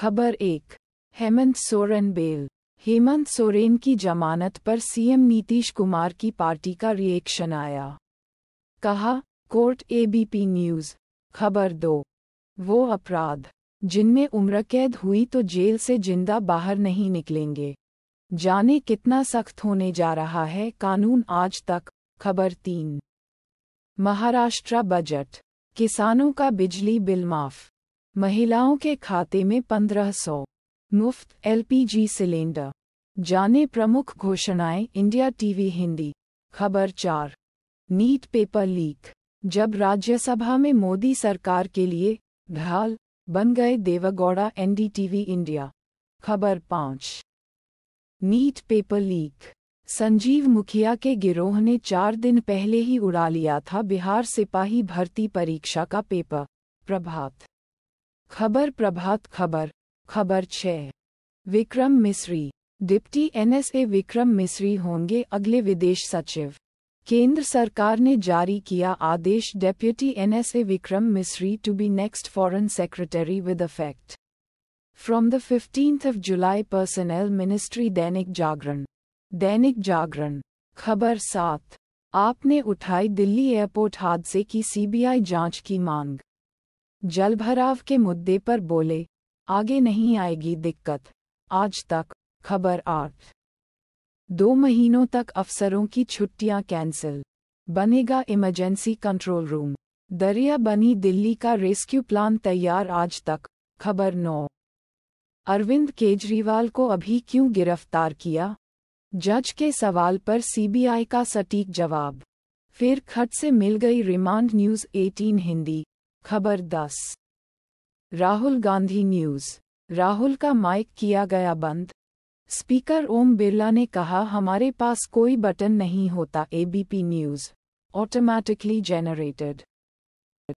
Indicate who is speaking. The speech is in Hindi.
Speaker 1: खबर एक हेमंत सोरेन बेल हेमंत सोरेन की जमानत पर सीएम नीतीश कुमार की पार्टी का रिएक्शन आया कहा कोर्ट एबीपी न्यूज खबर दो वो अपराध जिनमें उम्र कैद हुई तो जेल से जिंदा बाहर नहीं निकलेंगे जाने कितना सख्त होने जा रहा है कानून आज तक खबर तीन महाराष्ट्र बजट किसानों का बिजली बिल माफ महिलाओं के खाते में पंद्रह सौ मुफ्त एलपीजी सिलेंडर जाने प्रमुख घोषणाएं इंडिया टीवी हिंदी खबर चार नीट पेपर लीक जब राज्यसभा में मोदी सरकार के लिए ढाल बन गए देवगौड़ा एनडीटीवी इंडिया खबर पाँच नीट पेपर लीक संजीव मुखिया के गिरोह ने चार दिन पहले ही उड़ा लिया था बिहार सिपाही भर्ती परीक्षा का पेपर प्रभात खबर प्रभात खबर खबर छः विक्रम मिश्री डिप्टी एनएसए विक्रम मिश्री होंगे अगले विदेश सचिव केंद्र सरकार ने जारी किया आदेश deputy NSA Vikram Misri to be next foreign secretary with effect from the fifteenth of July personnel ministry Dainik Jagran दैनिक जागरण खबर सात आपने उठाई दिल्ली एयरपोर्ट हादसे की सीबीआई जांच की मांग जलभराव के मुद्दे पर बोले आगे नहीं आएगी दिक्कत आज तक खबर आठ दो महीनों तक अफसरों की छुट्टियां कैंसिल बनेगा इमरजेंसी कंट्रोल रूम दरिया बनी दिल्ली का रेस्क्यू प्लान तैयार आज तक खबर नौ अरविंद केजरीवाल को अभी क्यों गिरफ्तार किया जज के सवाल पर सीबीआई का सटीक जवाब फिर खट से मिल गई रिमांड न्यूज़ 18 हिंदी खबर 10 राहुल गांधी न्यूज राहुल का माइक किया गया बंद स्पीकर ओम बिरला ने कहा हमारे पास कोई बटन नहीं होता एबीपी न्यूज ऑटोमैटिकली जेनरेटेड